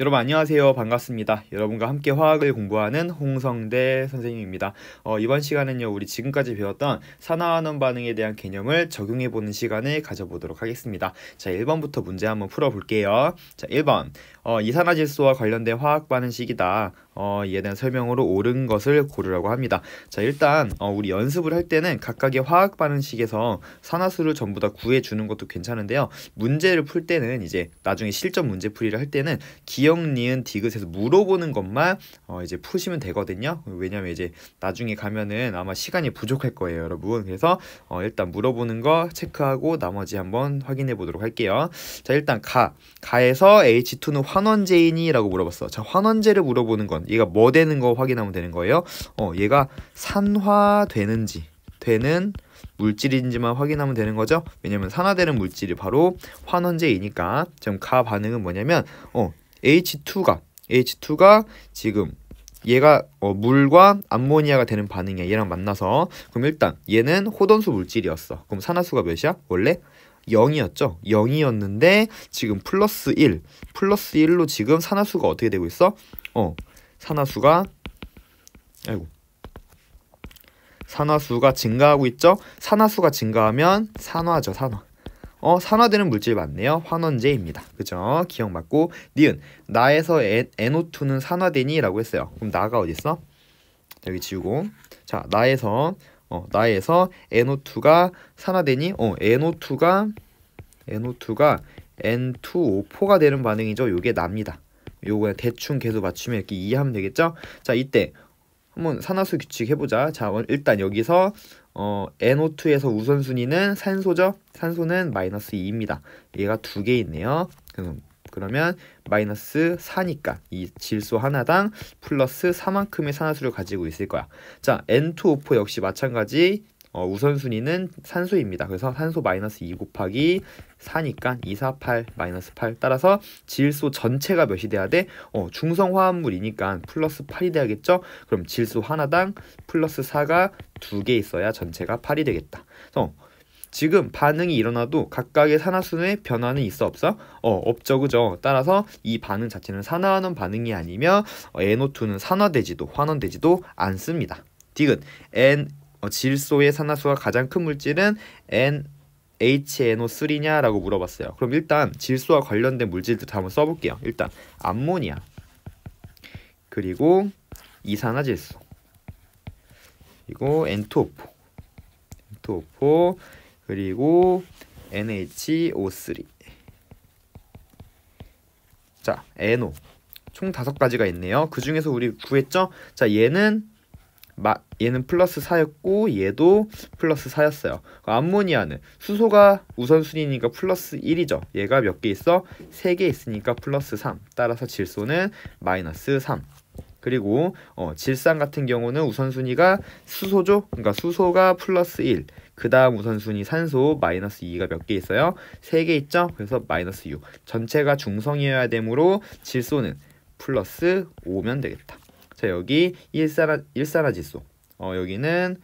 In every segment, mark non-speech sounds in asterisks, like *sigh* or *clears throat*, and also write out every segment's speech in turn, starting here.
여러분 안녕하세요. 반갑습니다. 여러분과 함께 화학을 공부하는 홍성대 선생님입니다. 어, 이번 시간은요. 우리 지금까지 배웠던 산화환원 반응에 대한 개념을 적용해 보는 시간을 가져보도록 하겠습니다. 자, 1번부터 문제 한번 풀어 볼게요. 자, 1번. 어, 이산화질소와 관련된 화학 반응식이다. 어, 이에 대한 설명으로 옳은 것을 고르라고 합니다. 자, 일단 어, 우리 연습을 할 때는 각각의 화학 반응식에서 산화수를 전부 다 구해 주는 것도 괜찮은데요. 문제를 풀 때는 이제 나중에 실전 문제 풀이를 할 때는 기억, 니은, 디귿에서 물어보는 것만 어, 이제 푸시면 되거든요. 왜냐면 이제 나중에 가면은 아마 시간이 부족할 거예요, 여러분. 그래서 어, 일단 물어보는 거 체크하고 나머지 한번 확인해 보도록 할게요. 자, 일단 가. 가에서 H2는 환원제이니라고 물어봤어. 자, 환원제를 물어보는 건 얘가 뭐 되는 거 확인하면 되는 거예요. 어, 얘가 산화되는지 되는 물질인지만 확인하면 되는 거죠. 왜냐면 산화되는 물질이 바로 환원제이니까 지금 가 반응은 뭐냐면 어, H2가 H2가 지금 얘가 어, 물과 암모니아가 되는 반응이야. 얘랑 만나서 그럼 일단 얘는 호던수 물질이었어. 그럼 산화수가 몇이야? 원래 0이었죠. 0이었는데 지금 플러스 1, 플러스 1로 지금 산화수가 어떻게 되고 있어? 어, 산화수가 아이고 산화수가 증가하고 있죠. 산화수가 증가하면 산화죠, 산화. 어, 산화되는 물질 맞네요. 환원제입니다. 그죠? 기억 맞고 니은 나에서 에, NO2는 산화되니라고 했어요. 그럼 나가 어디 있어? 여기 지우고. 자, 나에서 어, 나에서 NO2가 산화되니 어, NO2가 NO2가 N2O4가 되는 반응이죠. 요게 납니다. 요거 그냥 대충 계속 맞추면 이렇게 이해하면 되겠죠? 자, 이때 한번 산화수 규칙 해보자. 자, 일단 여기서 어, NO2에서 우선순위는 산소죠? 산소는 마이너스 2입니다. 얘가 두 개 있네요. 그럼 그러면 마이너스 4니까 이 질소 하나당 플러스 4만큼의 산화수를 가지고 있을 거야. 자, N2O4 역시 마찬가지 어, 우선순위는 산소입니다. 그래서 산소 마이너스 2 곱하기 4니까 2, 4, 8 마이너스 8 따라서 질소 전체가 몇이 돼야 돼? 어, 중성화합물이니까 플러스 8이 돼야겠죠? 그럼 질소 하나당 플러스 4가 두 개 있어야 전체가 8이 되겠다. 어, 지금 반응이 일어나도 각각의 산화수의 변화는 있어 없어? 어, 없죠, 그죠? 따라서 이 반응 자체는 산화하는 반응이 아니며 어, NO2는 산화되지도 환원되지도 않습니다. 디귿 N 어, 질소의 산화수가 가장 큰 물질은 N HNO3냐라고 물어봤어요. 그럼 일단 질소와 관련된 물질들 다 한번 써볼게요. 일단 암모니아 그리고 이산화질소 그리고 엔토포 4 n 2 그리고 NHO3 자, NO 총 다섯 가지가 있네요. 그 중에서 우리 구했죠? 자, 얘는 마, 얘는 플러스 4였고 얘도 플러스 4였어요. 암모니아는 수소가 우선순위니까 플러스 1이죠. 얘가 몇 개 있어? 3개 있으니까 플러스 3. 따라서 질소는 마이너스 3. 그리고 어, 질산 같은 경우는 우선순위가 수소죠. 그러니까 수소가 플러스 1. 그 다음 우선순위 산소 마이너스 2가 몇 개 있어요? 3개 있죠? 그래서 마이너스 6. 전체가 중성이어야 되므로 질소는 플러스 5면 되겠다. 자 여기 일산화, 일산화지수 어, 여기는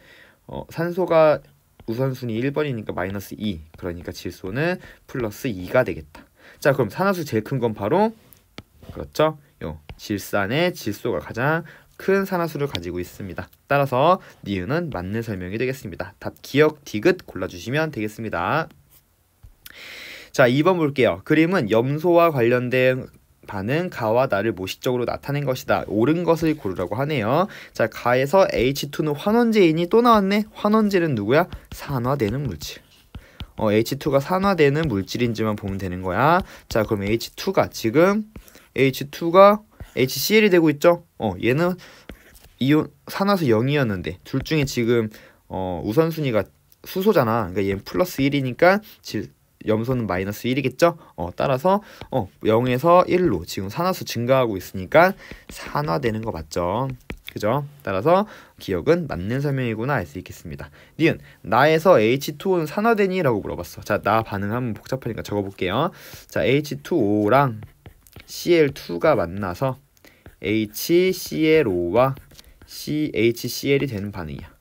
어, 산소가 우선순위 1번이니까 마이너스 2 그러니까 질소는 플러스 2가 되겠다 자 그럼 산화수 제일 큰 건 바로 그렇죠 요 질산의 질소가 가장 큰 산화수를 가지고 있습니다 따라서 니은은 맞는 설명이 되겠습니다 답 기억 디귿 골라주시면 되겠습니다 자 2번 볼게요 그림은 염소와 관련된 반은 가와 나를 모식적으로 나타낸 것이다. 옳은 것을 고르라고 하네요. 자, 가에서 H2는 환원제이니 또 나왔네. 환원제는 누구야? 산화되는 물질. 어, H2가 산화되는 물질인지만 보면 되는 거야. 자, 그럼 H2가 지금 H2가 HCl이 되고 있죠? 어, 얘는 이온 산화수 0이었는데 둘 중에 지금 어, 우선순위가 수소잖아. 그러니까 얘는 플러스 1이니까 염소는 마이너스 1이겠죠? 어, 따라서 어, 0에서 1로 지금 산화수 증가하고 있으니까 산화되는 거 맞죠? 그죠? 따라서 기억은 맞는 설명이구나 알 수 있겠습니다. 니은 나에서 H2O는 산화되니? 라고 물어봤어. 자, 나 반응하면 복잡하니까 적어볼게요. 자, H2O랑 Cl2가 만나서 HClO와 CHCl이 되는 반응이야.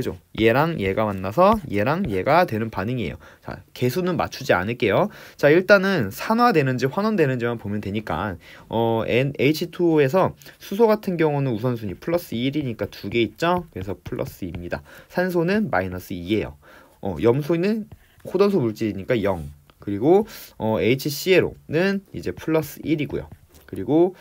그죠? 얘랑 얘가 만나서 얘랑 얘가 되는 반응이에요. 자, 개수는 맞추지 않을게요. 자, 일단은 산화되는지 환원되는지만 보면 되니까 어, NH2O에서 수소 같은 경우는 우선순위 플러스 1이니까 두 개 있죠? 그래서 플러스 입니다 산소는 마이너스 2예요. 어, 염소는 호단소 물질이니까 0. 그리고 어, HClO는 이제 플러스 1이고요. 그리고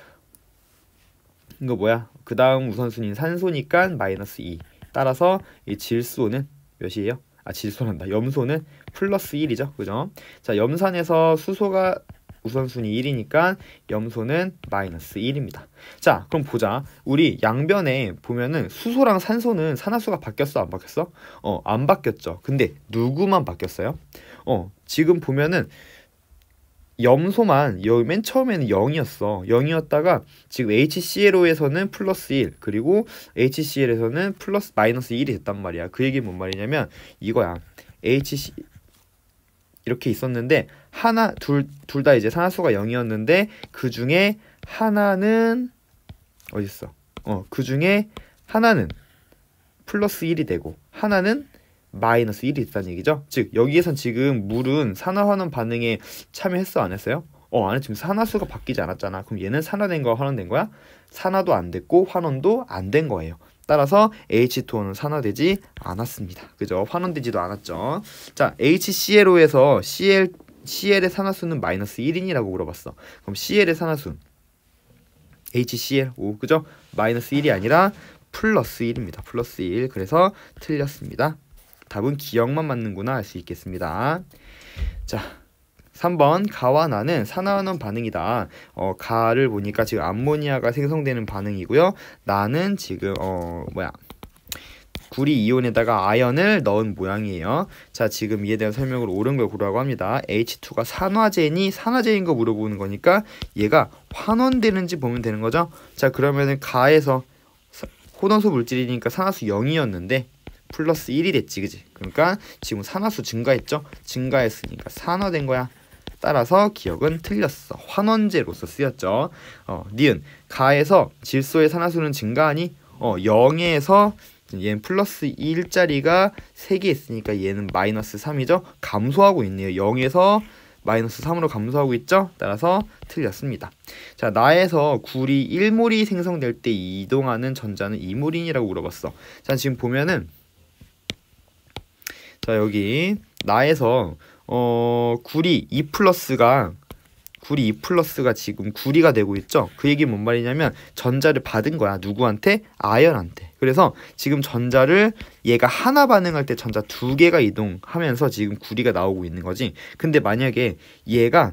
이거 뭐야? 그 다음 우선순위는 산소니까 마이너스 2. 따라서 이 질소는 몇이에요? 아 질소란다. 염소는 플러스 1이죠. 그죠? 자 염산에서 수소가 우선순위 1이니까 염소는 마이너스 1입니다. 자, 그럼 보자. 우리 양변에 보면은 수소랑 산소는 산화수가 바뀌었어? 안 바뀌었어? 어, 안 바뀌었죠. 근데 누구만 바뀌었어요? 어, 지금 보면은 염소만 여기 맨 처음에는 0이었어. 0이었다가 지금 HClO에서는 플러스 1 그리고 HCl에서는 플러스 마이너스 1이 됐단 말이야. 그 얘기는 뭔 말이냐면 이거야. HC 이렇게 있었는데 하나 둘 둘 다 이제 산화수가 0이었는데 그 중에 하나는 어딨어? 어, 그 중에 하나는 플러스 1이 되고 하나는 마이너스 1이 됐다는 얘기죠. 즉 여기에선 지금 물은 산화환원 반응에 참여했어 안 했어요? 어, 안에 지금 산화수가 바뀌지 않았잖아. 그럼 얘는 산화된 거야, 환원된 거야? 산화도 안 됐고 환원도 안 된 거예요. 따라서 H2O는 산화되지 않았습니다. 그죠? 환원되지도 않았죠. 자, HClO에서 Cl Cl의 산화수는 마이너스 1이라고 물어봤어. 그럼 Cl의 산화수 HClO 그죠? 마이너스 1이 아니라 플러스 1입니다. 플러스 1. 그래서 틀렸습니다. 답은 기억만 맞는구나 할수 있겠습니다. 자, 3번 가와 나는 산화환원 반응이다. 어, 가를 보니까 지금 암모니아가 생성되는 반응이고요. 나는 지금 어 뭐야? 구리 이온에다가 아연을 넣은 모양이에요. 자, 지금 이에 대한 설명으로 옳은 걸 고르라고 합니다. H2가 산화제니 산화제인 거 물어보는 거니까 얘가 환원되는지 보면 되는 거죠. 자, 그러면은 가에서 호원소 물질이니까 산화수 0이었는데 플러스 1이 됐지 그지 그러니까 지금 산화수 증가했죠 증가했으니까 산화된 거야 따라서 기억은 틀렸어 환원제로서 쓰였죠 어, 니은 가에서 질소의 산화수는 증가하니 어, 0에서 얘는 플러스 1짜리가 3개 있으니까 얘는 마이너스 3이죠 감소하고 있네요 0에서 마이너스 3으로 감소하고 있죠? 따라서 틀렸습니다. 자, 나에서 구리 1몰이 생성될 때 이동하는 전자는 2몰인이라고 물어봤어. 자, 지금 보면은 자 여기 나에서 어 구리 2 플러스가 구리 2 플러스가 지금 구리가 되고 있죠. 그 얘기 뭔 말이냐면 전자를 받은 거야. 누구한테? 아연한테. 그래서 지금 전자를 얘가 하나 반응할 때 전자 두 개가 이동하면서 지금 구리가 나오고 있는 거지. 근데 만약에 얘가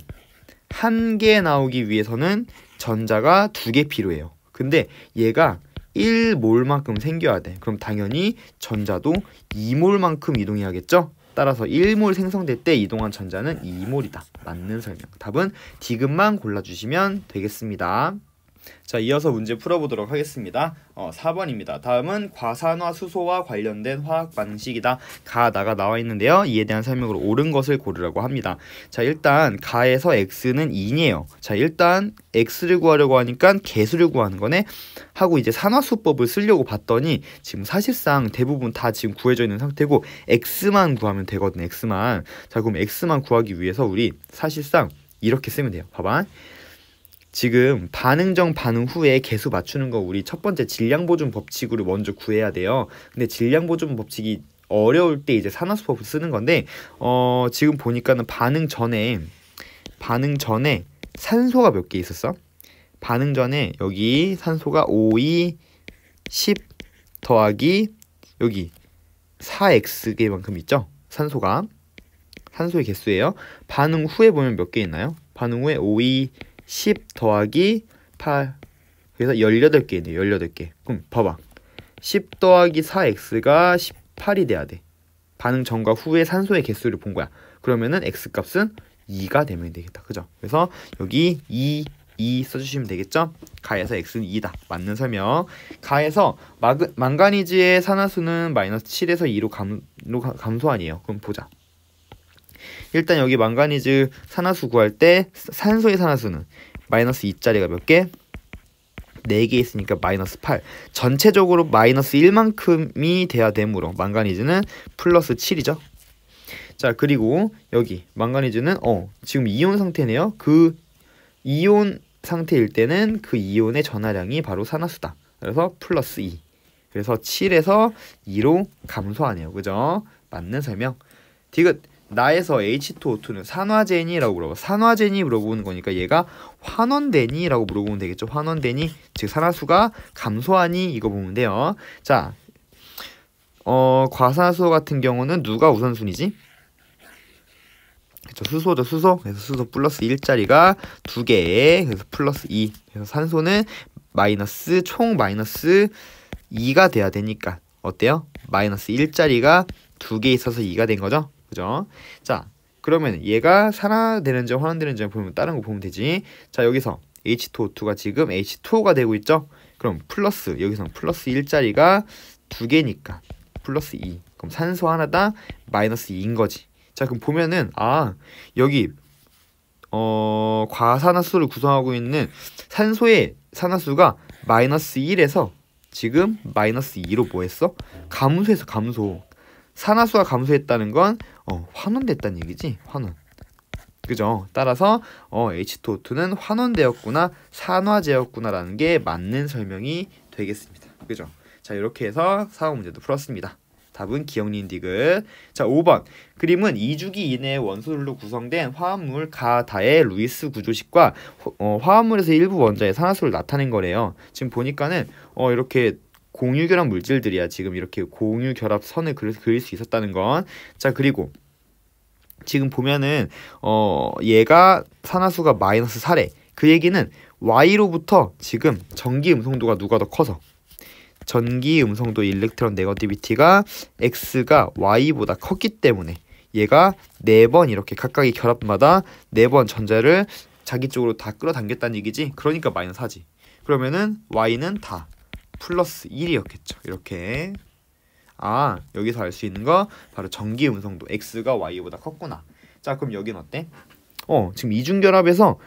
한 개 나오기 위해서는 전자가 두 개 필요해요. 근데 얘가 1몰만큼 생겨야 돼. 그럼 당연히 전자도 2몰만큼 이동해야겠죠? 따라서 1몰 생성될 때 이동한 전자는 2몰이다. 맞는 설명. 답은 디귿만 골라주시면 되겠습니다. 자, 이어서 문제 풀어보도록 하겠습니다. 어, 4번입니다. 다음은 과산화 수소와 관련된 화학 방식이다. 가나가 나와 있는데요. 이에 대한 설명으로 옳은 것을 고르라고 합니다. 자, 일단 가에서 x는 2이에요. 자, 일단 x를 구하려고 하니까 개수를 구하는 거네. 하고 이제 산화수법을 쓰려고 봤더니 지금 사실상 대부분 다 지금 구해져 있는 상태고 x만 구하면 되거든. x만. 자, 그럼 x만 구하기 위해서 우리 사실상 이렇게 쓰면 돼요. 봐봐. 지금 반응정 반응 후에 개수 맞추는 거 우리 첫 번째 질량보존 법칙으로 먼저 구해야 돼요. 근데 질량보존 법칙이 어려울 때 이제 산화수법을 쓰는 건데 어 지금 보니까는 반응 전에 반응 전에 산소가 몇 개 있었어? 반응 전에 여기 산소가 5이 10 더하기 여기 4x개만큼 있죠? 산소가 산소의 개수예요. 반응 후에 보면 몇 개 있나요? 반응 후에 5이 10 더하기 8 그래서 18개네요. 18개. 그럼 봐봐. 10 더하기 4x가 18이 돼야 돼. 반응 전과 후에 산소의 개수를 본 거야. 그러면은 x값은 2가 되면 되겠다. 그죠? 그래서 여기 2, 2 써주시면 되겠죠? 가에서 x는 2다. 맞는 설명. 가에서 마그, 망가니즈의 산화수는 마이너스 7에서 2로 감, 감, 감소아니에요 그럼 보자. 일단 여기 망가니즈 산화수 구할 때 산소의 산화수는 마이너스 2짜리가 몇 개? 4개 있으니까 마이너스 8 전체적으로 마이너스 1만큼이 돼야 되므로 망가니즈는 플러스 7이죠 자 그리고 여기 망가니즈는 어 지금 이온 상태네요 그 이온 상태일 때는 그 이온의 전하량이 바로 산화수다 그래서 플러스 2 그래서 7에서 2로 감소하네요 그죠 맞는 설명 디귿 나에서 H2O2는 산화제니라고 물어봐. 산화제니 물어보는 거니까 얘가 환원되니라고 물어보면 되겠죠. 환원되니 즉 산화수가 감소하니 이거 보면 돼요. 자, 어 과산화수소 같은 경우는 누가 우선순위지? 그쵸 수소죠 수소 그래서 수소 플러스 1짜리가 2개 그래서 플러스 2 그래서 산소는 마이너스 총 마이너스 2가 돼야 되니까 어때요? 마이너스 1짜리가 2개 있어서 2가 된 거죠? 그죠? 자, 그러면 얘가 산화되는 지 환원되는 지 보면 다른 거 보면 되지. 자, 여기서 H2O2가 지금 H2O가 되고 있죠? 그럼 플러스, 여기서 플러스 1자리가 두 개니까 플러스 2. 그럼 산소 하나다 마이너스 2인 거지. 자, 그럼 보면은 아, 여기 어, 과산화수를 구성하고 있는 산소의 산화수가 마이너스 1에서 지금 마이너스 2로 뭐 했어? 감소해서 감소. 산화수가 감소했다는 건 어, 환원됐다는 얘기지. 환원. 그죠? 따라서 어, H2O2는 환원되었구나, 산화제였구나라는 게 맞는 설명이 되겠습니다. 그죠? 자, 이렇게 해서 사후 문제도 풀었습니다. 답은 기억니은 디귿. 자, 5번. 그림은 2주기 이내에원소로 구성된 화합물 가다의 루이스 구조식과 어, 화합물에서 일부 원자의 산화수를 나타낸 거래요. 지금 보니까는 어, 이렇게 공유결합 물질들이야. 지금 이렇게 공유결합선을 그릴 수 있었다는 건. 자, 그리고 지금 보면은 어 얘가 산화수가 마이너스 4래. 그 얘기는 Y로부터 지금 전기 음성도가 누가 더 커서 전기 음성도 일렉트론 네거티비티가 X가 Y보다 컸기 때문에 얘가 네 번 이렇게 각각의 결합마다 네 번 전자를 자기 쪽으로 다 끌어당겼다는 얘기지. 그러니까 마이너스 4지. 그러면은 Y는 다 플러스 1이었겠죠. 이렇게 아 여기서 알 수 있는 거 바로 전기 음성도 x가 y보다 컸구나. 자 그럼 여긴 어때? 어 지금 이중결합에서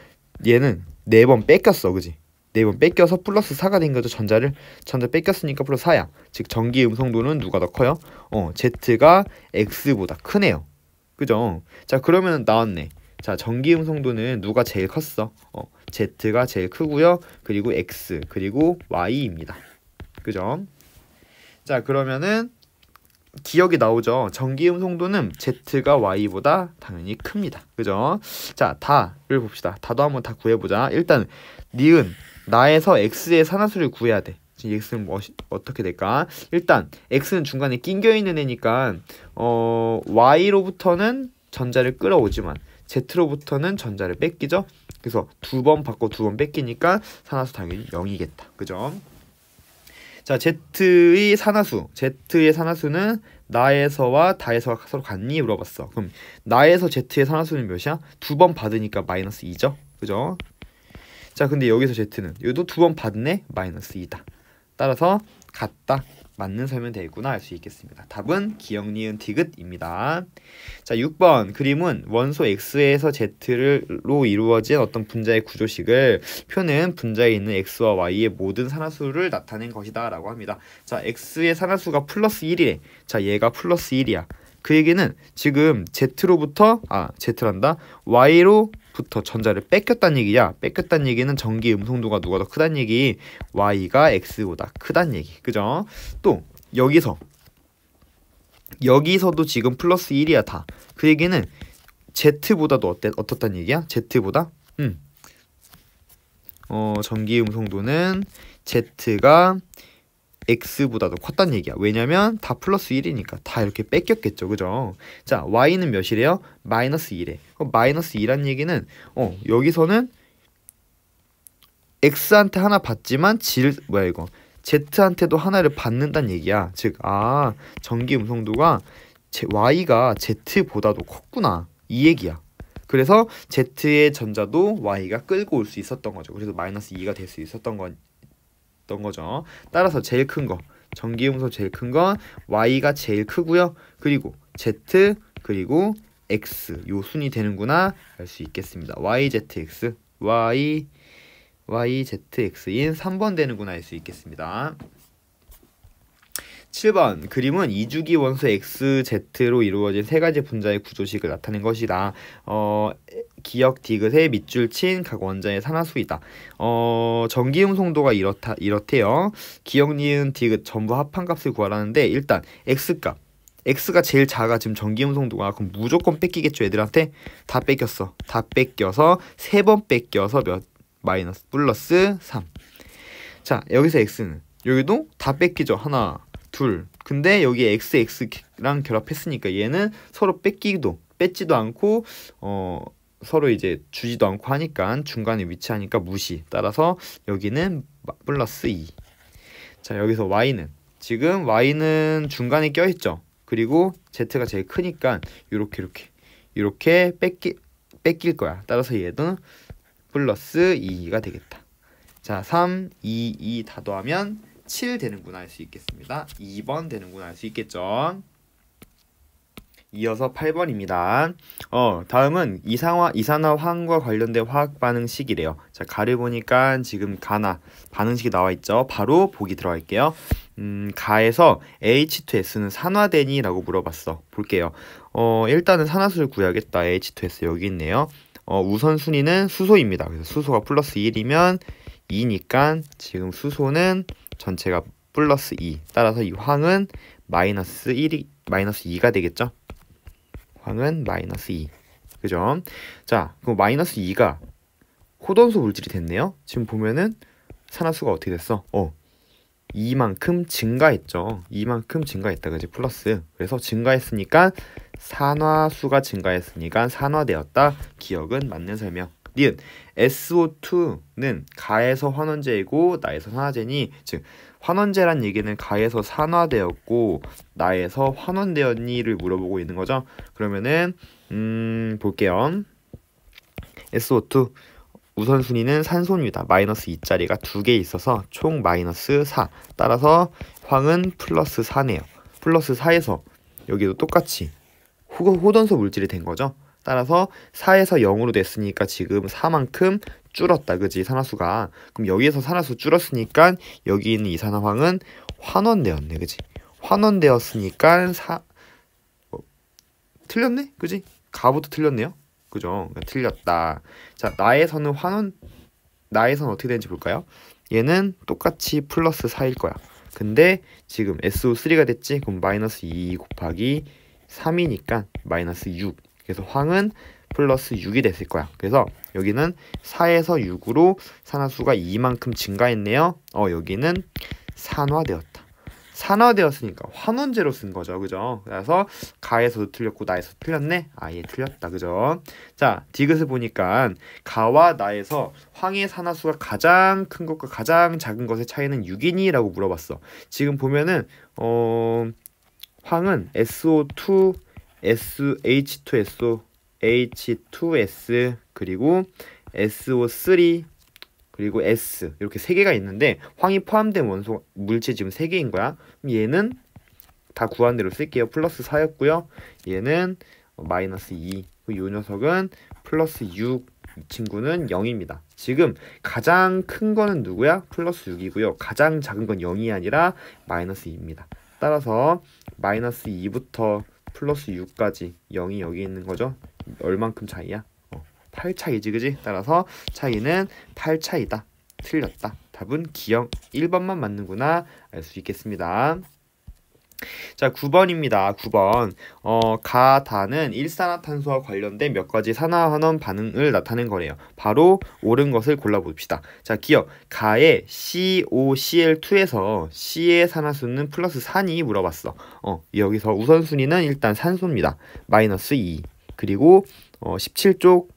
얘는 네 번 뺏겼어 그지? 네 번 뺏겨서 플러스 4가 된 거죠 전자를 전자 뺏겼으니까 플러스 4야 즉 전기 음성도는 누가 더 커요? 어 Z가 X보다 크네요 그죠? 자 그러면 나왔네 자 전기 음성도는 누가 제일 컸어? 어 Z가 제일 크고요 그리고 X 그리고 Y입니다 그죠? 자 그러면은 기억이 나오죠. 전기음 송도는 Z가 Y보다 당연히 큽니다. 그죠? 자, 다를 봅시다. 다도 한번 다 구해보자. 일단 니은, 나에서 X의 산화수를 구해야 돼. 지금 X는 뭐, 어떻게 될까? 일단 X는 중간에 낑겨있는 애니까 어, Y로부터는 전자를 끌어오지만 Z로부터는 전자를 뺏기죠. 그래서 두 번 받고 두 번 뺏기니까 산화수 당연히 0이겠다. 그죠? 자, Z의 산화수. Z의 산화수는 나에서와 다에서가 서로 같니? 물어봤어. 그럼 나에서 Z의 산화수는 몇이야? 두 번 받으니까 마이너스 2죠. 그죠? 자, 근데 여기서 Z는 얘도 두 번 받네? 마이너스 2다. 따라서 같다. 맞는 설명 되겠구나 알 수 있겠습니다. 답은 기역 니은 디귿입니다. 자, 6번 그림은 원소 x에서 z로 이루어진 어떤 분자의 구조식을 표는 분자에 있는 x와 y의 모든 산화수를 나타낸 것이다 라고 합니다. 자, x의 산화수가 플러스 1이래. 자, 얘가 플러스 1이야. 그얘기는 지금 Z로부터 아 Z란다 Y로부터 전자를 뺏겼다는 얘기야. 뺏겼다는 얘기는 전기 음성도가 누가 더 크다는 얘기. Y가 X보다 크다는 얘기. 그죠? 또 여기서 여기서도 지금 플러스 1이야 다. 그얘기는 Z보다도 어때 어떻단 얘기야? Z보다 음. 어 전기 음성도는 Z가 x보다도 컸단 얘기야. 왜냐면 다 플러스 1이니까 다 이렇게 뺏겼겠죠. 그죠? 자, y는 몇이래요? 마이너스 2래. 마이너스 2란 얘기는 어, 여기서는 x한테 하나 받지만 질 뭐야 이거? z한테도 하나를 받는단 얘기야. 즉, 아, 전기 음성도가 y가 z보다도 컸구나. 이 얘기야. 그래서 z의 전자도 y가 끌고 올 수 있었던 거죠. 그래서 마이너스 2가 될 수 있었던 건 있었던 거죠. 따라서 제일 큰 거, 전기용소 제일 큰 건 y가 제일 크고요. 그리고 z 그리고 x 요 순이 되는구나 알 수 있겠습니다. y, z, x, y, y, z, x인 3번 되는구나 알 수 있겠습니다. 7번 그림은 2주기 원소 xz로 이루어진 세 가지 분자의 구조식을 나타낸 것이다. 어 기역 디귿에 밑줄 친 각 원자의 산화수이다. 어, 전기음 송도가 이렇다 이렇대요. 기역 니은 디귿 전부 합한 값을 구하라는데 일단 x 값 x가 제일 작아 지금 전기음 송도가 그럼 무조건 뺏기겠죠 애들한테 다 뺏겼어 다 뺏겨서 세 번 뺏겨서 몇 마이너스 플러스 3. 자 여기서 x는 여기도 다 뺏기죠 하나 둘 근데 여기 x x랑 결합했으니까 얘는 서로 뺏기도 뺏지도 않고 어 서로 이제 주지도 않고 하니까 중간에 위치하니까 무시. 따라서 여기는 플러스 2. 자, 여기서 y는 지금 y는 중간에 껴 있죠. 그리고 z가 제일 크니까 이렇게 이렇게 이렇게 뺏기 뺏길 거야. 따라서 얘도 플러스 2가 되겠다. 자, 3, 2, 2 다 더하면 7 되는구나 할 수 있겠습니다. 2번 되는구나 할 수 있겠죠. 이어서 8번입니다. 어, 다음은 이산화, 이산화황과 관련된 화학 반응식이래요. 자, 가를 보니까 지금 가나 반응식이 나와 있죠. 바로 보기 들어갈게요. 음, 가에서 H2S는 산화되니라고 물어봤어. 볼게요. 어, 일단은 산화수를 구해야겠다. H2S 여기 있네요. 어, 우선순위는 수소입니다. 그래서 수소가 플러스 1이면 2니까 지금 수소는 전체가 플러스 2. 따라서 이 황은 마이너스 1이 마이너스 2가 되겠죠? 황은 마이너스 2. 그죠? 자, 그럼 마이너스 2가 호던수 물질이 됐네요. 지금 보면은 산화수가 어떻게 됐어? 어. 2만큼 증가했죠. 2만큼 증가했다. 그지? 플러스. 그래서 증가했으니까 산화수가 증가했으니까 산화되었다. 기억은 맞는 설명. 니은 SO2는 가에서 환원제이고 나에서 산화제니 즉 환원제란 얘기는 가에서 산화되었고 나에서 환원되었니를 물어보고 있는 거죠. 그러면은 음 볼게요. SO2 우선순위는 산소입니다. 마이너스 2짜리가 두 개 있어서 총 마이너스 4. 따라서 황은 플러스 4네요. 플러스 4에서 여기도 똑같이 호던소 물질이 된 거죠. 따라서 4에서 0으로 됐으니까 지금 4만큼 줄었다. 그지? 산화수가. 그럼 여기에서 산화수 줄었으니까 여기 있는 이산화황은 환원되었네. 그지? 환원되었으니까 4... 어, 틀렸네? 그지? 가부터 틀렸네요. 그죠? 그러니까 틀렸다. 자, 나에서는 환원 나에서는 어떻게 되는지 볼까요? 얘는 똑같이 플러스 4일 거야. 근데 지금 SO3가 됐지? 그럼 마이너스 2 곱하기 3이니까 마이너스 6 그래서 황은 플러스 6이 됐을 거야. 그래서 여기는 4에서 6으로 산화수가 2만큼 증가했네요. 어, 여기는 산화되었다. 산화되었으니까 환원제로 쓴 거죠. 그죠? 그래서 가에서도 틀렸고 나에서 틀렸네? 아예 틀렸다. 그죠? 자, 디귿을 보니까 가와 나에서 황의 산화수가 가장 큰 것과 가장 작은 것의 차이는 6이니? 라고 물어봤어. 지금 보면은 어... 황은 SO2 SH2SO, H2S 그리고 SO3 그리고 S 이렇게 세 개가 있는데 황이 포함된 원소 물체 지금 세 개인 거야. 얘는 다 구한 대로 쓸게요. 플러스 4였고요. 얘는 마이너스 2. 이 녀석은 플러스 6. 이 친구는 0입니다. 지금 가장 큰 거는 누구야? 플러스 6이고요. 가장 작은 건 0이 아니라 마이너스 2입니다. 따라서 마이너스 2부터 플러스 6까지 0이 여기 있는 거죠. 얼만큼 차이야? 어, 8차이지 그지? 따라서 차이는 8차이다. 틀렸다. 답은 기억 1번만 맞는구나 알 수 있겠습니다. 자, 9번입니다. 9번. 어, 가다는 일산화탄소와 관련된 몇 가지 산화환원 반응을 나타낸 거래요. 바로 옳은 것을 골라봅시다. 자, 기억. 가의 COCl2에서 C의 산화수는 플러스 산이 물어봤어. 어, 여기서 우선순위는 일단 산소입니다. 마이너스 2. 그리고 어, 17쪽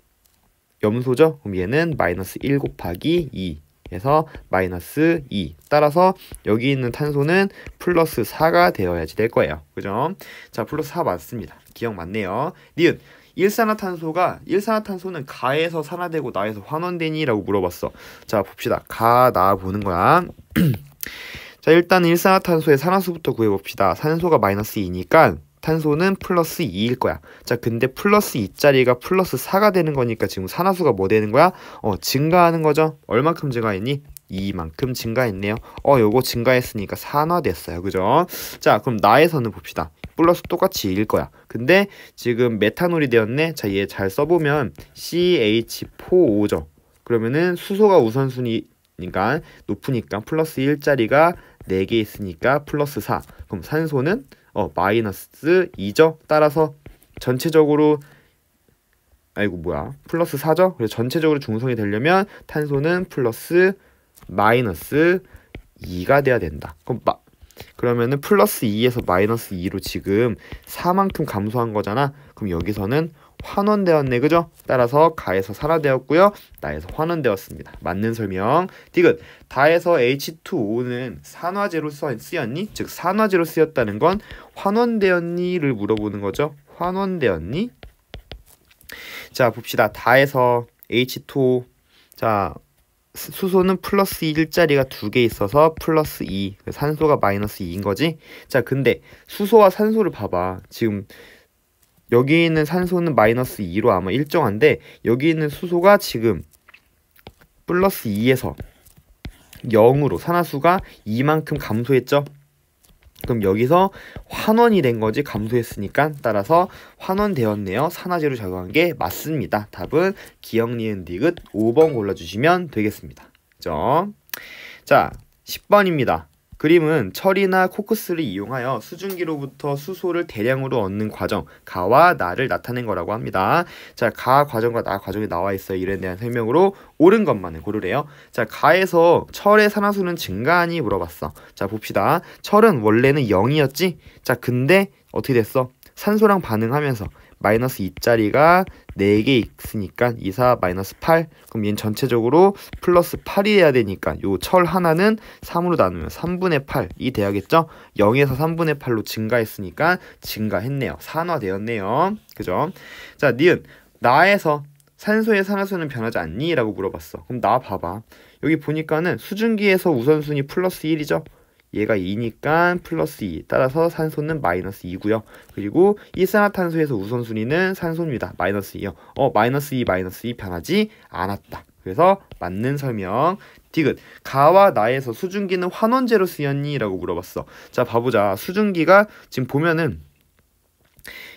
염소죠? 그럼 얘는 마이너스 1 곱하기 2. 그래서 마이너스 2. 따라서 여기 있는 탄소는 플러스 4가 되어야지 될 거예요. 그죠? 자, 플러스 4 맞습니다. 기억 맞네요. 니은. 일산화탄소가 일산화탄소는 가에서 산화되고 나에서 환원되니라고 물어봤어. 자, 봅시다. 가 나 보는 거야. *clears throat* 자, 일단 일산화탄소의 산화수부터 구해 봅시다. 산소가 마이너스 2니까 탄소는 플러스 2일 거야. 자, 근데 플러스 2짜리가 플러스 4가 되는 거니까 지금 산화수가 뭐 되는 거야? 어, 증가하는 거죠. 얼마큼 증가했니? 2만큼 증가했네요. 어, 요거 증가했으니까 산화됐어요. 그죠? 자, 그럼 나에서는 봅시다. 플러스 똑같이 2일 거야. 근데 지금 메탄올이 되었네. 자, 얘 잘 써보면 CH4O죠. 그러면은 수소가 우선순위 니까 높으니까 플러스 1짜리가 4개 있으니까 플러스 4. 그럼 산소는 어, 마이너스 2죠. 따라서 전체적으로 아이고 뭐야 플러스 4죠. 그래서 전체적으로 중성이 되려면 탄소는 플러스 마이너스 2가 돼야 된다. 그럼 마, 그러면은 플러스 2에서 마이너스 2로 지금 4만큼 감소한 거잖아. 그럼 여기서는 환원되었네. 그죠? 따라서 가에서 사라 되었고요. 나에서 환원되었습니다. 맞는 설명. 디귿. 다에서 H2O는 산화제로 쓰였니? 즉 산화제로 쓰였다는 건 환원되었니를 물어보는 거죠. 환원되었니? 자, 봅시다. 다에서 H2O 자, 수소는 플러스 1자리가 두 개 있어서 플러스 2 산소가 마이너스 2인 거지 자 근데 수소와 산소를 봐봐 지금 여기 있는 산소는 마이너스 2로 아마 일정한데 여기 있는 수소가 지금 플러스 2에서 0으로 산화수가 2만큼 감소했죠. 그럼 여기서 환원이 된 거지 감소했으니까 따라서 환원되었네요. 산화제로 작용한 게 맞습니다. 답은 기역 니은, 디귿 5번 골라주시면 되겠습니다. 그죠? 자, 10번입니다. 그림은 철이나 코크스를 이용하여 수증기로부터 수소를 대량으로 얻는 과정, 가와 나를 나타낸 거라고 합니다. 자, 가 과정과 나 과정이 나와 있어요. 이에 대한 설명으로 옳은 것만을 고르래요. 자, 가에서 철의 산화수는 증가하니 물어봤어. 자, 봅시다. 철은 원래는 0이었지? 자, 근데 어떻게 됐어? 산소랑 반응하면서 마이너스 2짜리가 4개 있으니까 2, 4, 마이너스 8 그럼 얘는 전체적으로 플러스 8이 돼야 되니까 요 철 하나는 3으로 나누면 3분의 8이 돼야겠죠? 0에서 3분의 8로 증가했으니까 증가했네요. 산화되었네요. 그죠? 자, 니은 나에서 산소의 산화수는 변하지 않니? 라고 물어봤어. 그럼 나 봐봐. 여기 보니까는 수증기에서 우선순위 플러스 1이죠? 얘가 2니까 플러스 2 따라서 산소는 마이너스 2고요. 그리고 일산화탄소에서 우선순위는 산소입니다. 마이너스 2요. 어 마이너스 2 마이너스 2 변하지 않았다. 그래서 맞는 설명 디귿 가와 나에서 수증기는 환원제로 쓰였니? 라고 물어봤어. 자 봐보자. 수증기가 지금 보면은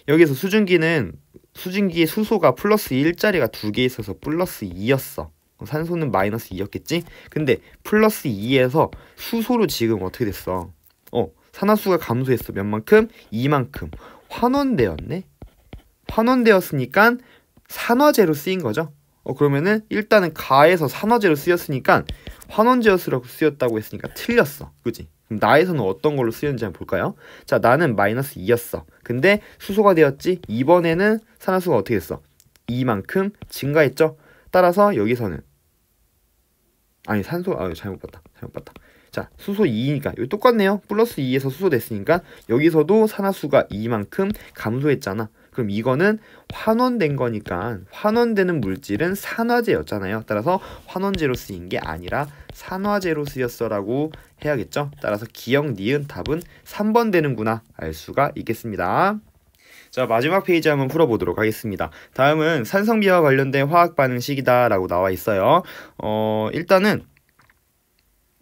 여기서 수증기는 수증기의 수소가 플러스 1짜리가두 개 있어서 플러스 2였어. 산소는 마이너스 2였겠지? 근데 플러스 2에서 수소로 지금 어떻게 됐어? 어, 산화수가 감소했어. 몇 만큼? 2만큼. 환원되었네? 환원되었으니까 산화제로 쓰인 거죠? 어, 그러면은 일단은 가에서 산화제로 쓰였으니까 환원제였으라고 쓰였다고 했으니까 틀렸어. 그지? 그럼 나에서는 어떤 걸로 쓰였는지 한번 볼까요? 자, 나는 마이너스 2였어. 근데 수소가 되었지? 이번에는 산화수가 어떻게 됐어? 2만큼 증가했죠? 따라서 여기서는 아니 산소 아 잘못 봤다 잘못 봤다 자 수소 2니까 여기 똑같네요 플러스 2에서 수소 됐으니까 여기서도 산화수가 2만큼 감소했잖아 그럼 이거는 환원된 거니까 환원되는 물질은 산화제였잖아요 따라서 환원제로 쓰인 게 아니라 산화제로 쓰였어라고 해야겠죠 따라서 기역 니은 답은 3번 되는구나 알 수가 있겠습니다 자, 마지막 페이지 한번 풀어보도록 하겠습니다. 다음은 산성비와 관련된 화학 반응식이다 라고 나와 있어요. 어, 일단은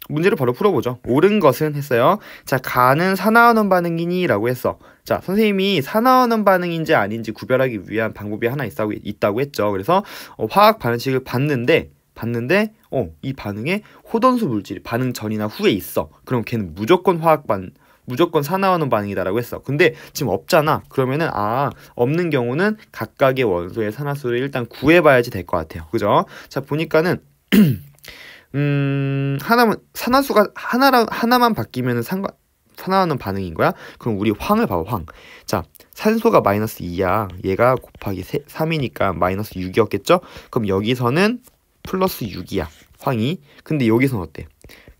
문제를 바로 풀어보죠. 옳은 것은 했어요. 자, 가는 산화환원 반응이니? 라고 했어. 자, 선생님이 산화환원 반응인지 아닌지 구별하기 위한 방법이 하나 있다고, 있다고 했죠. 그래서 어, 화학 반응식을 봤는데, 봤는데, 어, 이 반응에 호던수 물질이 반응 전이나 후에 있어. 그럼 걔는 무조건 화학 반, 응 무조건 사나워는 반응이다라고 했어. 근데 지금 없잖아. 그러면은 아 없는 경우는 각각의 원소의 산화수를 일단 구해봐야지 될 것 같아요. 그죠? 자 보니까는 *clears throat* 음 하나만 산화수가 하나 하나만 바뀌면은 상관 산화하는 반응인 거야? 그럼 우리 황을 봐봐, 황. 자, 산소가 마이너스 2야. 얘가 곱하기 3, 이니까 마이너스 6이었겠죠? 그럼 여기서는 플러스 6이야, 황이. 근데 여기서는 어때?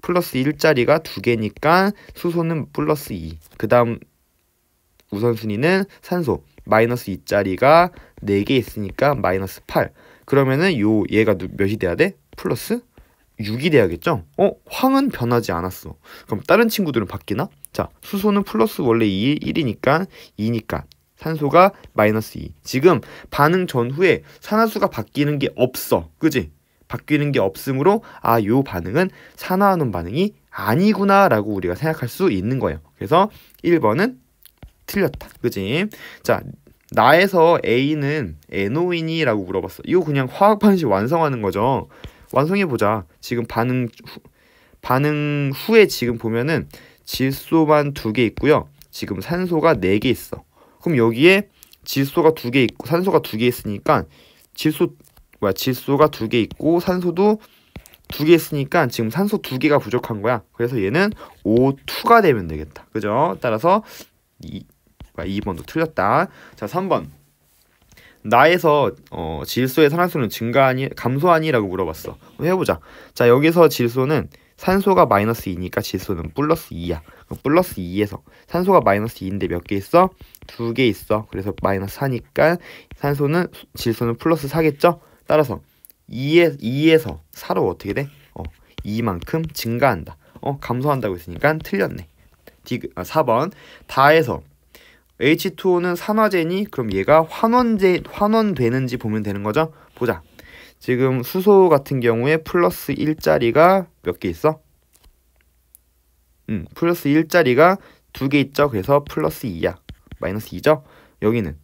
플러스 1자리가 두 개니까 수소는 플러스 2. 그 다음 우선순위는 산소. 마이너스 2자리가 4개 있으니까 마이너스 8. 그러면은 요 얘가 몇이 돼야 돼? 플러스 6이 돼야겠죠? 어? 황은 변하지 않았어. 그럼 다른 친구들은 바뀌나? 자, 수소는 플러스 원래 2, 1이니까 2니까 산소가 마이너스 2. 지금 반응 전후에 산화수가 바뀌는 게 없어. 그지? 바뀌는 게 없으므로 아, 요 반응은 산화하는 반응이 아니구나라고 우리가 생각할 수 있는 거예요. 그래서 1번은 틀렸다. 그지? 자, 나에서 A는 에노인이라고 물어봤어. 이거 그냥 화학 반식 완성하는 거죠. 완성해 보자. 지금 반응 후, 반응 후에 지금 보면은 질소만 두 개 있고요. 지금 산소가 네 개 있어. 그럼 여기에 질소가 두 개 있고 산소가 두 개 있으니까 질소 뭐야 질소가 두 개 있고 산소도 두 개 있으니까 지금 산소 두 개가 부족한 거야. 그래서 얘는 O2가 되면 되겠다. 그죠? 따라서 이, 2번도 틀렸다. 자, 3번. 나에서 어, 질소의 산화수는 증가하니 감소하니라고 물어봤어. 해보자. 자, 여기서 질소는 산소가 마이너스 2니까 질소는 플러스 2야. 플러스 2에서 산소가 마이너스 2인데 몇 개 있어? 두 개 있어. 그래서 마이너스 4니까 산소는 질소는 플러스 4겠죠? 따라서 2에, 2에서 4로 어떻게 돼? 어, 2만큼 증가한다. 어, 감소한다고 했으니까 틀렸네. D, 아, 4번 다에서 H2O는 산화제니 그럼 얘가 환원제 환원되는지 보면 되는 거죠? 보자. 지금 수소 같은 경우에 플러스 1짜리가몇 개 있어? 음, 플러스 1짜리가두 개 있죠. 그래서 플러스 2야. 마이너스 2죠? 여기는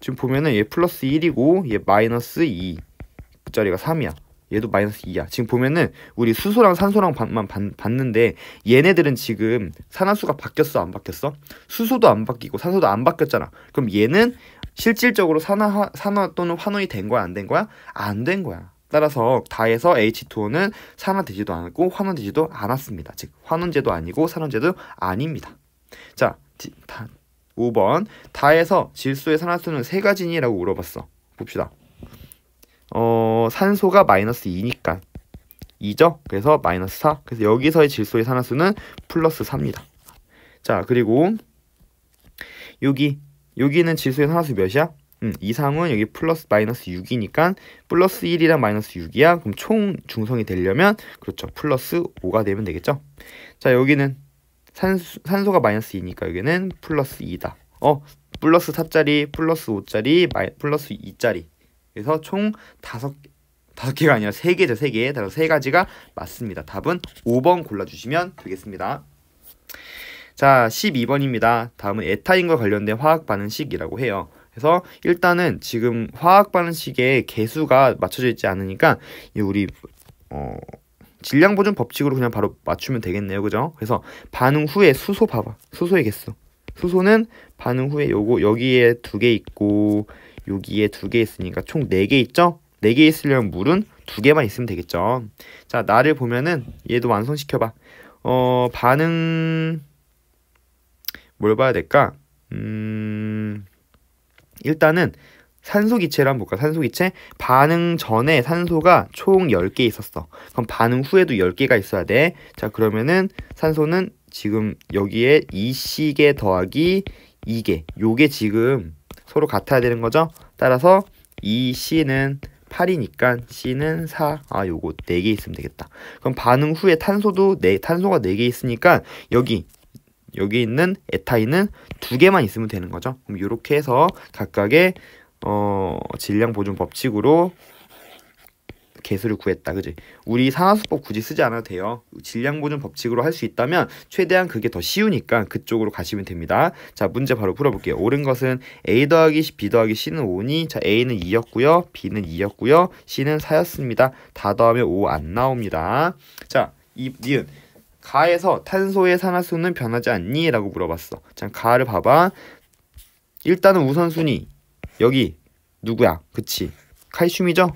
지금 보면은 얘 플러스 1이고 얘 마이너스 2그 자리가 3이야 얘도 마이너스 2야 지금 보면은 우리 수소랑 산소랑 만 봤는데 얘네들은 지금 산화수가 바뀌었어 안 바뀌었어? 수소도 안 바뀌고 산소도 안 바뀌었잖아 그럼 얘는 실질적으로 산화, 산화 또는 환원이 된 거야 안 된 거야? 안 된 거야 따라서 다에서 H2O는 산화되지도 않았고 환원되지도 않았습니다 즉 환원제도 아니고 산원제도 아닙니다 자 다, 5번 다에서 질소의 산화수는 세 가지니라고 물어봤어. 봅시다. 어, 산소가 마이너스 2니까 2죠? 그래서 마이너스 4. 그래서 여기서의 질소의 산화수는 플러스 3입니다. 자, 그리고 여기 여기는 질소의 산화수 몇이야? 음, 이상은 여기 플러스 마이너스 6이니까 플러스 1이랑 마이너스 6이야. 그럼 총 중성이 되려면 그렇죠. 플러스 5가 되면 되겠죠. 자, 여기는 산수, 산소가 마이너스 2니까 여기는 플러스 2다. 어, 플러스 4짜리, 플러스 5짜리, 마이, 플러스 2짜리. 그래서 총 5, 5개가 아니라 3개죠, 3개. 따라서 3가지가 맞습니다. 답은 5번 골라주시면 되겠습니다. 자, 12번입니다. 다음은 에타인과 관련된 화학 반응식이라고 해요. 그래서 일단은 지금 화학 반응식의 개수가 맞춰져 있지 않으니까 우리 어 질량 보존 법칙으로 그냥 바로 맞추면 되겠네요. 그죠? 그래서 반응 후에 수소 봐봐. 수소의 개수. 수소는 반응 후에 요거 여기에 두 개 있고 여기에 두 개 있으니까 총 네 개 있죠? 네 개 있으려면 물은 두 개만 있으면 되겠죠. 자, 나를 보면은 얘도 완성시켜 봐. 어, 반응 뭘 봐야 될까? 음. 일단은 산소기체를 한번 볼까? 산소기체 반응 전에 산소가 총 10개 있었어. 그럼 반응 후에도 10개가 있어야 돼. 자 그러면은 산소는 지금 여기에 2시계 더하기 2개 요게 지금 서로 같아야 되는 거죠. 따라서 2C는 8이니까 C는 4. 아, 요거 4개 있으면 되겠다. 그럼 반응 후에 탄소도 4, 탄소가 4개 있으니까 여기 여기 있는 에타이는 두 개만 있으면 되는 거죠. 그럼 이렇게 해서 각각의 어, 질량 보존 법칙으로 개수를 구했다. 그지? 우리 상하수법 굳이 쓰지 않아도 돼요. 질량 보존 법칙으로 할 수 있다면 최대한 그게 더 쉬우니까 그쪽으로 가시면 됩니다. 자, 문제 바로 풀어볼게요. 옳은 것은 A 더하기 B 더하기 C는 5니 자, A는 2였고요. B는 2였고요. C는 4였습니다. 다 더하면 5 안 나옵니다. 자, 이 니은 가에서 탄소의 산화수는 변하지 않니? 라고 물어봤어. 자, 가를 봐봐. 일단은 우선순위 여기 누구야? 그치? 칼슘이죠?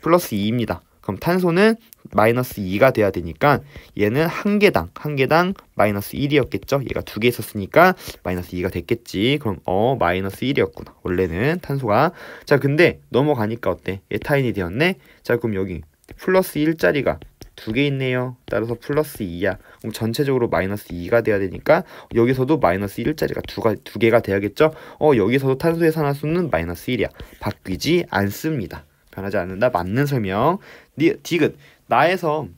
플러스 2입니다. 그럼 탄소는 마이너스 2가 돼야 되니까 얘는 한 개당 한 개당 마이너스 1이었겠죠? 얘가 두 개 있었으니까 마이너스 2가 됐겠지. 그럼 어 마이너스 1이었구나. 원래는 탄소가 자 근데 넘어가니까 어때? 에타인이 되었네. 자 그럼 여기 플러스 1짜리가 두개 있네요. 따라서 플러스 2야. 그럼 전체적으로 마이너스 2가 돼야 되니까 여기서도 마이너스 1짜리가 두가, 두 개가 돼야겠죠? 어 여기서도 탄소의 산화수는 마이너스 1이야. 바뀌지 않습니다. 변하지 않는다. 맞는 설명. 니, 디귿. 나에서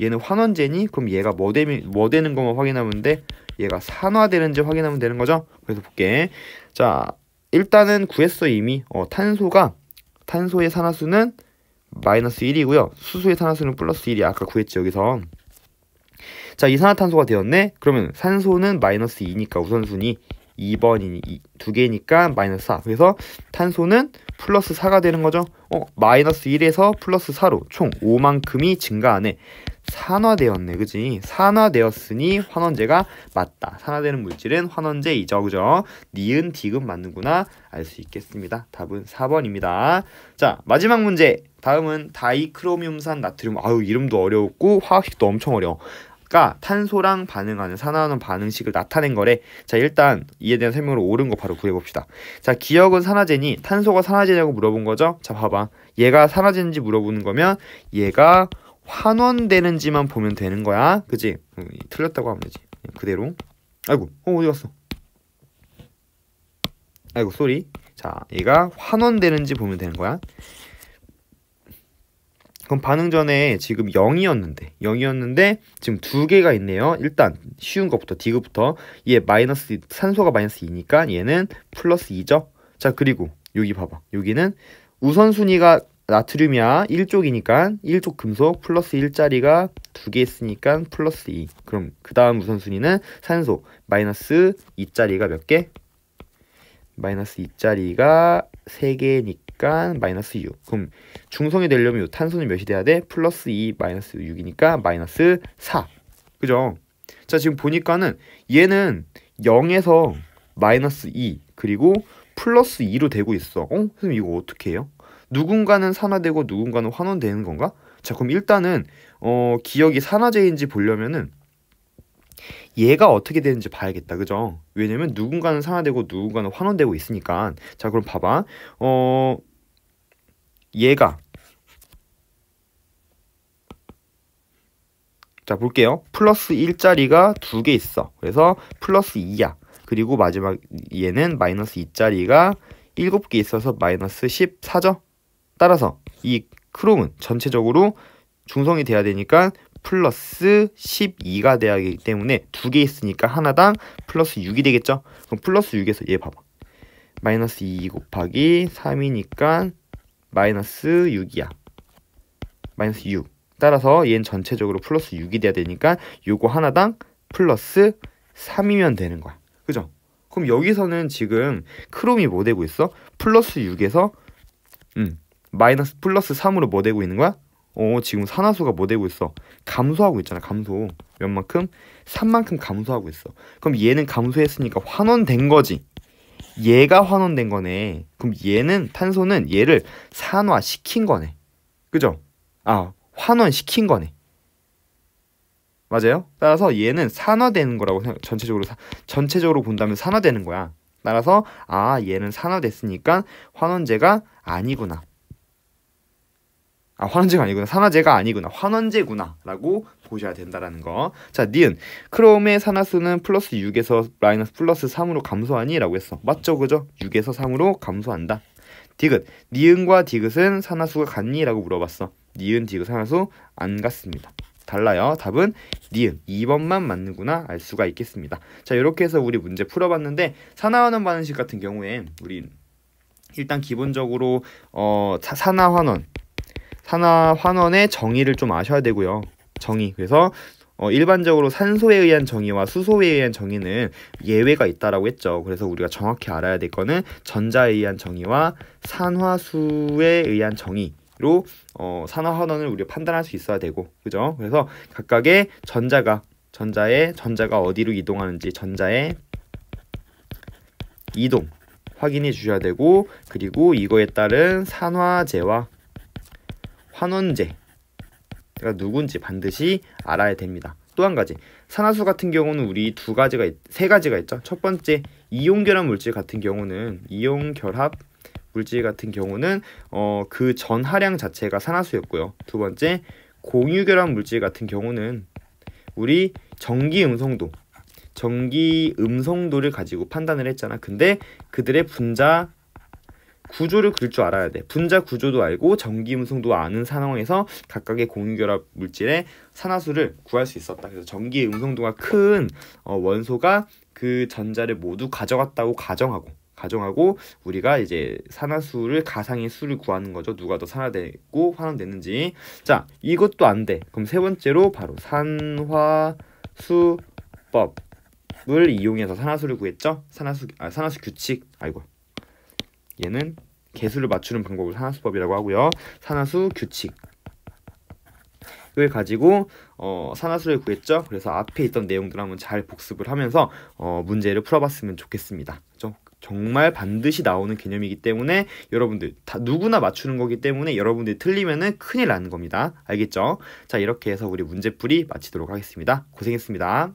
얘는 환원제니? 그럼 얘가 뭐, 되, 뭐 되는 것만 확인하면 돼? 얘가 산화되는지 확인하면 되는 거죠? 그래서 볼게. 자, 일단은 구했어 이미. 어, 탄소가 탄소의 산화수는 마이너스 1이고요. 수소의 산화수는 플러스 1이 아까 구했지 여기서. 자, 이산화탄소가 되었네. 그러면 산소는 마이너스 2니까 우선순위 2번이니 두 개니까 마이너스 4. 그래서 탄소는 플러스 4가 되는 거죠. 어, 마이너스 1에서 플러스 4로 총 5만큼이 증가하네. 산화되었네. 그지? 산화되었으니 환원제가 맞다. 산화되는 물질은 환원제이죠. 그죠? 니은, 디귿 맞는구나. 알 수 있겠습니다. 답은 4번입니다. 자, 마지막 문제. 다음은 다이크로뮴산 나트륨. 아유, 이름도 어려웠고 화학식도 엄청 어려워. 가 탄소랑 반응하는 산화환원 반응식을 나타낸 거래. 자, 일단 이에 대한 설명으로 옳은 거 바로 구해 봅시다. 자, 기억은 산화제니 탄소가 산화제냐고 물어본 거죠? 자, 봐 봐. 얘가 산화제인지 물어보는 거면 얘가 환원되는지만 보면 되는 거야. 그지? 음, 틀렸다고 하면 되지. 그대로. 아이고, 어, 어디 갔어? 아이고, 쏘리. 자, 얘가 환원되는지 보면 되는 거야. 그럼 반응 전에 지금 0이었는데 0이었는데 지금 두 개가 있네요. 일단 쉬운 것부터 디귿부터 얘 마이너스 산소가 마이너스 2니까 얘는 플러스 2죠. 자 그리고 여기 봐봐. 여기는 우선순위가 나트륨이야 1쪽이니까 1쪽 금속 플러스 1짜리가 두 개 있으니까 플러스 2 그럼 그 다음 우선순위는 산소 마이너스 2짜리가 몇 개? 마이너스 2짜리가 3개니까 6이니까 마이너스 6. 그럼 중성이 되려면 요 탄소는 몇이 돼야 돼? 플러스 2 마이너스 6이니까 마이너스 4. 그죠? 자 지금 보니까는 얘는 0에서 마이너스 2 그리고 플러스 2로 되고 있어. 어? 선생님 이거 어떻게 해요? 누군가는 산화되고 누군가는 환원되는 건가? 자 그럼 일단은 어 기억이 산화제인지 보려면은 얘가 어떻게 되는지 봐야겠다 그죠 왜냐면 누군가는 산화되고 누군가는 환원되고 있으니까 자 그럼 봐봐 어 얘가 자 볼게요. 플러스 1짜리가두 개 있어. 그래서 플러스 2야. 그리고 마지막 얘는 마이너스 2짜리가 7개 있어서 마이너스 14죠. 따라서 이 크롬은 전체적으로 중성이 돼야 되니까 플러스 12가 돼야 하기 때문에 두 개 있으니까 하나당 플러스 6이 되겠죠. 그럼 플러스 6에서 얘 봐봐. 마이너스 2 곱하기 3이니까 마이너스 6이야. 마이너스 6. 따라서 얘는 전체적으로 플러스 6이 돼야 되니까 요거 하나당 플러스 3이면 되는 거야. 그죠? 그럼 여기서는 지금 크롬이 뭐 되고 있어? 플러스 6에서 음, 마이너스 플러스 3으로 뭐 되고 있는 거야? 어, 지금 산화수가 뭐 되고 있어? 감소하고 있잖아, 감소. 몇만큼? 3만큼 감소하고 있어. 그럼 얘는 감소했으니까 환원된 거지. 얘가 환원된 거네. 그럼 얘는 탄소는 얘를 산화시킨 거네. 그죠? 아, 환원시킨 거네. 맞아요? 따라서 얘는 산화되는 거라고 생각, 전체적으로 사, 전체적으로 본다면 산화되는 거야. 따라서 아, 얘는 산화됐으니까 환원제가 아니구나. 아, 환원제가 아니구나. 산화제가 아니구나. 환원제구나. 라고 보셔야 된다라는 거. 자, 니은. 크롬의 산화수는 플러스 6에서 마이너스 플러스 3으로 감소하니? 라고 했어. 맞죠? 그죠? 6에서 3으로 감소한다. 디귿. 니은과 디귿은 산화수가 같니? 라고 물어봤어. 니은, 디귿, 산화수 안 같습니다. 달라요. 답은 니은 2번만 맞는구나 알 수가 있겠습니다. 자 이렇게 해서 우리 문제 풀어봤는데 산화환원 반응식 같은 경우에 우리 일단 기본적으로 어 산화환원 산화 환원의 정의를 좀 아셔야 되고요. 정의. 그래서 어, 일반적으로 산소에 의한 정의와 수소에 의한 정의는 예외가 있다라고 했죠. 그래서 우리가 정확히 알아야 될 거는 전자에 의한 정의와 산화수에 의한 정의로 어, 산화환원을 우리가 판단할 수 있어야 되고, 그죠? 그래서 각각의 전자가 전자의 전자가 어디로 이동하는지 전자의 이동 확인해 주셔야 되고, 그리고 이거에 따른 산화제와 환원제가 그러니까 누군지 반드시 알아야 됩니다. 또 한 가지 산화수 같은 경우는 우리 두 가지가 세 가지가 있죠. 첫 번째 이용결합 물질 같은 경우는 이용결합 물질 같은 경우는 어, 그 전하량 자체가 산화수였고요. 두 번째 공유결합 물질 같은 경우는 우리 전기 음성도 전기 음성도를 가지고 판단을 했잖아. 근데 그들의 분자 구조를 그릴 줄 알아야 돼. 분자 구조도 알고 전기음성도 아는 상황에서 각각의 공유결합 물질의 산화수를 구할 수 있었다. 그래서 전기의 음성도가 큰 어, 원소가 그 전자를 모두 가져갔다고 가정하고 가정하고 우리가 이제 산화수를 가상의 수를 구하는 거죠. 누가 더산화되고환원되는지 자, 이것도 안 돼. 그럼 세 번째로 바로 산화수법을 이용해서 산화수를 구했죠. 산화수 아 산화수 규칙. 아이고. 얘는 개수를 맞추는 방법을 산화수법이라고 하고요. 산화수 규칙. 이걸 가지고 어, 산화수를 구했죠. 그래서 앞에 있던 내용들 한번 잘 복습을 하면서 어, 문제를 풀어봤으면 좋겠습니다. 그 정말 반드시 나오는 개념이기 때문에 여러분들 다 누구나 맞추는 거기 때문에 여러분들이 틀리면 큰일 나는 겁니다. 알겠죠? 자 이렇게 해서 우리 문제풀이 마치도록 하겠습니다. 고생했습니다.